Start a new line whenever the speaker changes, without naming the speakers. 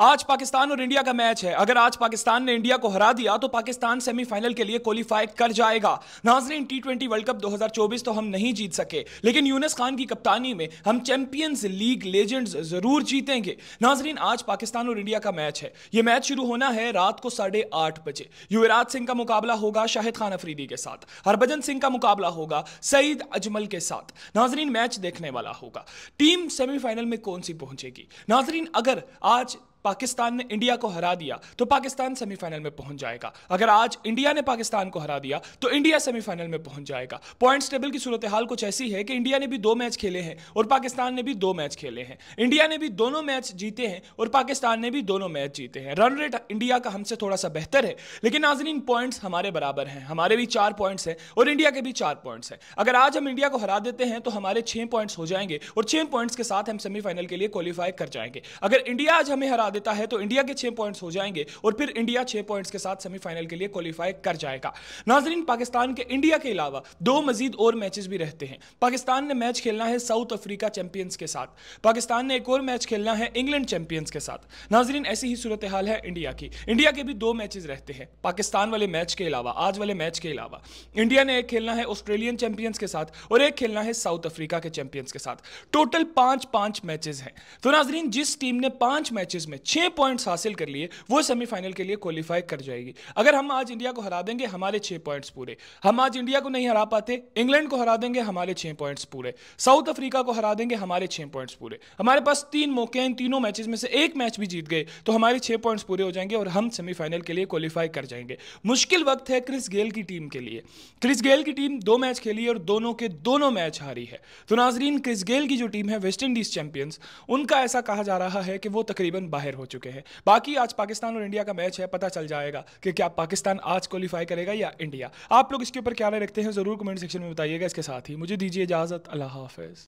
आज पाकिस्तान और इंडिया का मैच है अगर आज पाकिस्तान ने इंडिया को हरा दिया तो पाकिस्तान सेमीफाइनल के लिए क्वालिफाई कर जाएगा नाजरीन टी ट्वेंटी वर्ल्ड कप 2024 तो हम नहीं जीत सके लेकिन यूनस खान की कप्तानी में हम चैंपियंस लीग लेजेंड्स जरूर जीतेंगे नाजरीन आज पाकिस्तान और इंडिया का मैच है यह मैच शुरू होना है रात को साढ़े आठ बजे युवराज सिंह का मुकाबला होगा शाहिद खान अफरीदी के साथ हरभजन सिंह का मुकाबला होगा सईद अजमल के साथ नाजरीन मैच देखने वाला होगा टीम सेमीफाइनल में कौन सी पहुंचेगी नाजरीन अगर आज पाकिस्तान ने इंडिया को हरा दिया तो पाकिस्तान सेमीफाइनल में पहुंच जाएगा अगर आज इंडिया ने पाकिस्तान को हरा दिया तो इंडिया सेमीफाइनल में पहुंच जाएगा पॉइंट्स टेबल की सूरत हाल कुछ ऐसी है कि इंडिया ने भी दो मैच खेले हैं और पाकिस्तान ने भी दो मैच खेले हैं इंडिया ने भी दोनों मैच जीते हैं और पाकिस्तान ने भी दोनों मैच जीते हैं रन रेट इंडिया का हमसे थोड़ा सा बेहतर है लेकिन नाजरीन पॉइंट्स हमारे बराबर हैं हमारे भी चार पॉइंट्स हैं और इंडिया के भी चार पॉइंट्स हैं अगर आज हम इंडिया को हरा देते हैं तो हमारे छह पॉइंट्स हो जाएंगे और छह पॉइंट्स के साथ हम सेमीफाइनल के लिए क्वालिफाई कर जाएंगे अगर इंडिया आज हमें हरा देता है तो इंडिया के छह पॉइंट्स हो जाएंगे और फिर इंडिया छह पॉइंट्स के साथ सेमीफाइनल के लिए क्वालिफाई कर जाएगा नाजरीन पाकिस्तान के इंडिया के अलावा दो मजीद और मैचेस भी रहते हैं पाकिस्तान ने मैच खेलना है साउथ अफ्रीका चैंपियंस के साथ पाकिस्तान ने एक और मैच खेलना है इंग्लैंड चैंपियंस के साथ नाजरीन ऐसी ही सूरत हाल है इंडिया की इंडिया के भी दो मैचेस रहते हैं पाकिस्तान वाले मैच के अलावा आज वाले मैच के अलावा इंडिया ने एक खेलना है ऑस्ट्रेलियन चैंपियंस के साथ और एक खेलना है साउथ अफ्रीका के चैंपियंस के साथ टोटल पांच पांच मैचेस हैं तो नाजरीन जिस टीम ने पांच मैचेस में में छह पॉइंट हासिल कर लिए वो सेमीफाइनल के लिए क्वालिफाई कर जाएगी अगर हम आज इंडिया को हरा देंगे हमारे छह पॉइंट्स पूरे हम आज इंडिया को नहीं हरा पाते इंग्लैंड को हरा देंगे हमारे छह पॉइंट्स पूरे साउथ अफ्रीका को हरा देंगे हमारे छह पॉइंट्स पूरे हमारे पास तीन मौके हैं इन तीनों मैचेस में से एक मैच भी जीत गए तो हमारे छह पॉइंट्स पूरे हो जाएंगे और हम सेमीफाइनल के लिए क्वालिफाई कर जाएंगे मुश्किल वक्त है क्रिस गेल की टीम के लिए क्रिस गेल की टीम दो मैच खेली और दोनों के दोनों मैच हारी है तो नाजरीन क्रिस गेल की जो टीम है वेस्ट इंडीज चैंपियंस उनका ऐसा कहा जा रहा है कि वो तकरीबन बाहर बाहर हो चुके हैं बाकी आज पाकिस्तान और इंडिया का मैच है पता चल जाएगा कि क्या पाकिस्तान आज क्वालिफाई करेगा या इंडिया आप लोग इसके ऊपर क्या राय रखते हैं ज़रूर कमेंट सेक्शन में बताइएगा इसके साथ ही मुझे दीजिए इजाज़त अल्लाह हाफिज़